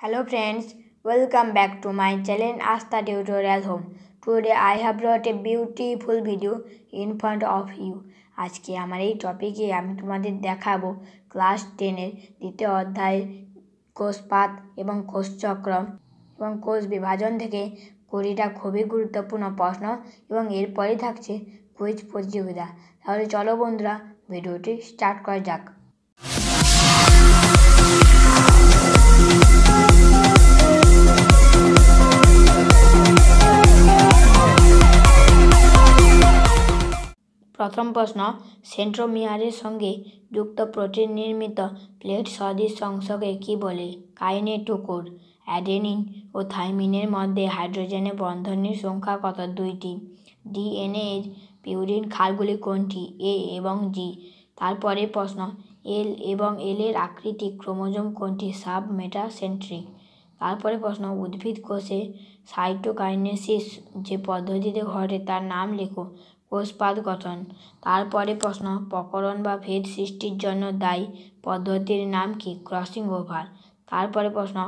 Hello friends, welcome back to my channel Asta Tutorial Home. Today I have brought a beautiful video in front of you. আজকে আমার এই টপিকে আমি তোমাদের দেখাবো ক্লাস টেনের দ্বিতীয় অধ্যায় কোষপাত এবং কোষচক্র এবং কোষ বিভাজন থেকে কুড়িটা খুবই গুরুত্বপূর্ণ প্রশ্ন এবং এরপরে থাকছে কুইজ প্রতিযোগিতা তাহলে চলো বন্ধুরা ভিডিওটি স্টার্ট করা যাক প্রথম প্রশ্ন সেন্ট্রোমিয়ারের সঙ্গে যুক্ত প্রোটিন নির্মিত প্লেট সদৃশ অংশকে কী বলে কাইনেটোকোর অ্যাডেনিন ও থাইমিনের মধ্যে হাইড্রোজেনের বন্ধনের সংখ্যা কত দুইটি ডিএনএ এর পিউরিন খালগুলি কোনটি এ এবং জি তারপরে প্রশ্ন এল এবং এল এর আকৃতি ক্রোমোজোম কোনটি সাব মেটাসেন্ট্রিক তারপরে প্রশ্ন উদ্ভিদ কোষে সাইটোকাইনেসিস যে পদ্ধতিতে ঘটে তার নাম লেখো কোষপাত গঠন তারপরে প্রশ্ন প্রকরণ বা ভেদ সৃষ্টির জন্য দায়ী পদ্ধতির নাম কি ক্রসিং ওভার তারপরে প্রশ্ন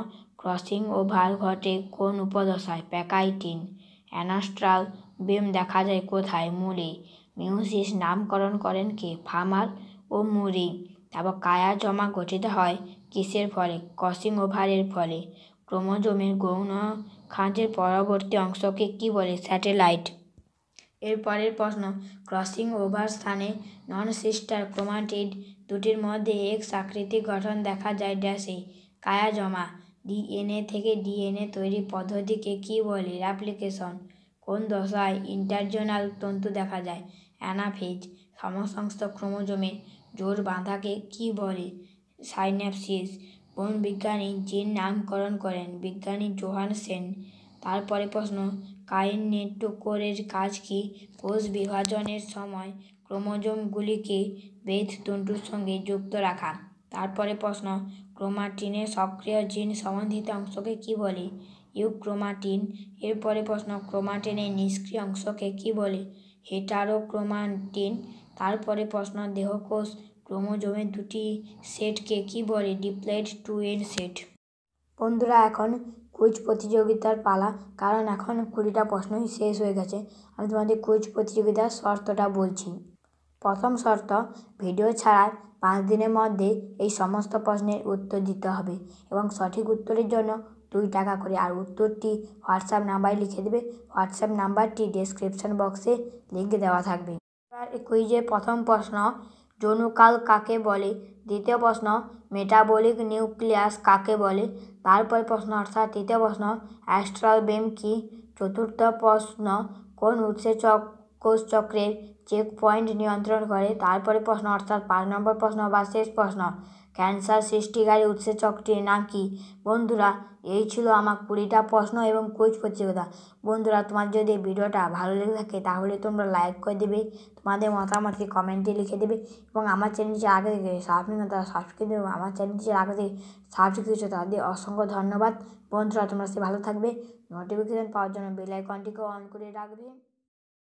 ক্রসিং ওভার ঘটে কোন উপদশায় প্যাকাইটিন অ্যানাস্ট্রাল বেম দেখা যায় কোথায় মূলে মিউসিস নামকরণ করেন কে ফার্মার ও মুরি তারপর কায়া জমা গঠিত হয় কিসের ফলে ক্রসিং ওভারের ফলে ক্রোমোজোমের গৌণ খাঁজের পরবর্তী অংশকে কি বলে স্যাটেলাইট এর পরের প্রশ্ন ক্রসিং ওভার স্থানে নন সিস্টার ক্রোমাটিড দুটির মধ্যে এক্স আকৃতিক গঠন দেখা যায় ড্যাশে কায়া জমা ডিএনএ থেকে ডিএনএ তৈরি পদ্ধতিকে কী বলে অ্যাপ্লিকেশন কোন দশায় ইন্টারজোনাল তন্তু দেখা যায় অ্যানাফেজ সমসংস্থ ক্রোমোজোমে জোর বাঁধাকে কী বলে সাইন্যাপসিস কোন বিজ্ঞানী যে নামকরণ করেন বিজ্ঞানী জোহান সেন তারপরে প্রশ্ন কাইন নেটকোরের কাজ কি কোষ বিভাজনের সময় ক্রোমোজোমগুলিকে বেদ তন্তুর সঙ্গে যুক্ত রাখা তারপরে প্রশ্ন ক্রোমাটিনের সক্রিয় জিন সম্বন্ধিত অংশকে কি বলে ইউক্রোমাটিন এরপরে প্রশ্ন ক্রোমাটিনের নিষ্ক্রিয় অংশকে কি বলে হেটারোক্রোমাটিন তারপরে প্রশ্ন দেহকোষ ক্রোমোজোমের দুটি সেটকে কি বলে ডিপ্লয়েড টু এর সেট বন্ধুরা এখন কুইজ প্রতিযোগিতার পালা কারণ এখন কুড়িটা প্রশ্নই শেষ হয়ে গেছে আমি তোমাদের কুইজ প্রতিযোগিতার শর্তটা বলছি প্রথম শর্ত ভিডিও ছাড়ার পাঁচ দিনের মধ্যে এই সমস্ত প্রশ্নের উত্তর দিতে হবে এবং সঠিক উত্তরের জন্য দুই টাকা করে আর উত্তরটি হোয়াটসঅ্যাপ নাম্বারে লিখে দেবে হোয়াটসঅ্যাপ নাম্বারটি ডেসক্রিপশন বক্সে লিঙ্ক দেওয়া থাকবে এবার কুইজের প্রথম প্রশ্ন যৌনকাল কাকে বলে দ্বিতীয় প্রশ্ন মেটাবলিক নিউক্লিয়াস কাকে বলে তারপর প্রশ্ন অর্থাৎ তৃতীয় প্রশ্ন অ্যাস্ট্রাল বেম কি চতুর্থ প্রশ্ন কোন উৎসেচক চক্রের চেক পয়েন্ট নিয়ন্ত্রণ করে তারপরে প্রশ্ন অর্থাৎ পাঁচ নম্বর প্রশ্ন বা শেষ প্রশ্ন ক্যান্সার সৃষ্টিকারী উৎসেচকটির নাম কি বন্ধুরা এই ছিল আমার কুড়িটা প্রশ্ন এবং কুইজ প্রতিযোগিতা বন্ধুরা তোমার যদি ভিডিওটা ভালো লেগে থাকে তাহলে তোমরা লাইক করে দেবে তোমাদের মতামতকে কমেন্টে লিখে দেবে এবং আমার চ্যানেলটি আগে থেকে সাবস্ক্রাইব সাবস্ক্রাইব এবং আমার চ্যানেলটি আগে থেকে সাবস্ক্রাইব তাদের অসংখ্য ধন্যবাদ বন্ধুরা তোমরা সে ভালো থাকবে নোটিফিকেশান পাওয়ার জন্য বেল অন করে রাখবে